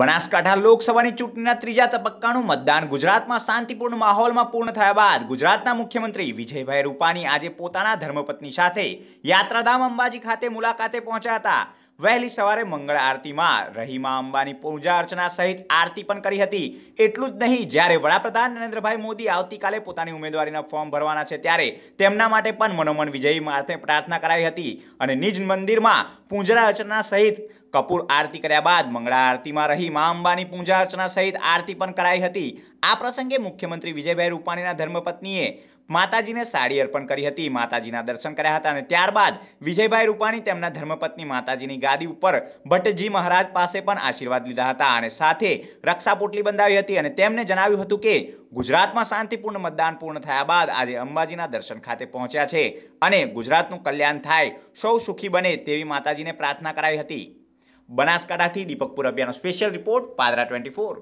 બનાસકાંઠા લોકસભાની ચૂંટણીના ત્રીજા તબક્કાનું મતદાન ગુજરાતમાં શાંતિપૂર્ણ માહોલમાં પૂર્ણ થયા બાદ ગુજરાતના મુખ્યમંત્રી વિજયભાઈ રૂપાણી આજે પોતાના ધર્મપત્ની સાથે યાત્રાધામ અંબાજી ખાતે મુલાકાતે પહોંચ્યા હતા વહેલી સવારે મંગળ આરતીમાં રહીમા અંબાની પૂજા અર્ચના સહિત આરતી પણ કરી હતી એટલું જ નહીં જ્યારે વડાપ્રધાન નરેન્દ્રભાઈ મોદી આવતીકાલે પોતાની ઉમેદવારીના ફોર્મ ભરવાના છે ત્યારે તેમના માટે પણ મનોમન વિજયી માર્થે પ્રાર્થના કરાઈ હતી અને નિજ મંદિરમાં પૂજા અર્ચના સહિત કપૂર આરતી કર્યા બાદ મંગળા આરતીમાં રહી મા અંબાની પૂજા અર્ચના સહિત આરતી પણ કરાઈ હતી આ પ્રસંગે મુખ્યમંત્રી વિજયભાઈ રૂપાણીના ધર્મપત્નીએ માતાજીને સાડી અર્પણ કરી હતી માતાજીના દર્શન કર્યા હતા અને ત્યારબાદ વિજયભાઈ રૂપાણી તેમના ધર્મપત્ની માતાજીની ગાદી ઉપર ભટ્ટજી મહારાજ પાસે પણ આશીર્વાદ લીધા હતા અને સાથે રક્ષા પોટલી બંધાવી હતી અને તેમને જણાવ્યું હતું કે ગુજરાતમાં શાંતિપૂર્ણ મતદાન પૂર્ણ થયા બાદ આજે અંબાજીના દર્શન ખાતે પહોંચ્યા છે અને ગુજરાતનું કલ્યાણ થાય સૌ સુખી બને તેવી માતાજીને પ્રાર્થના કરાઈ હતી બનાસકાંઠાથી દીપક પુરબિયાનો special report Padra twenty four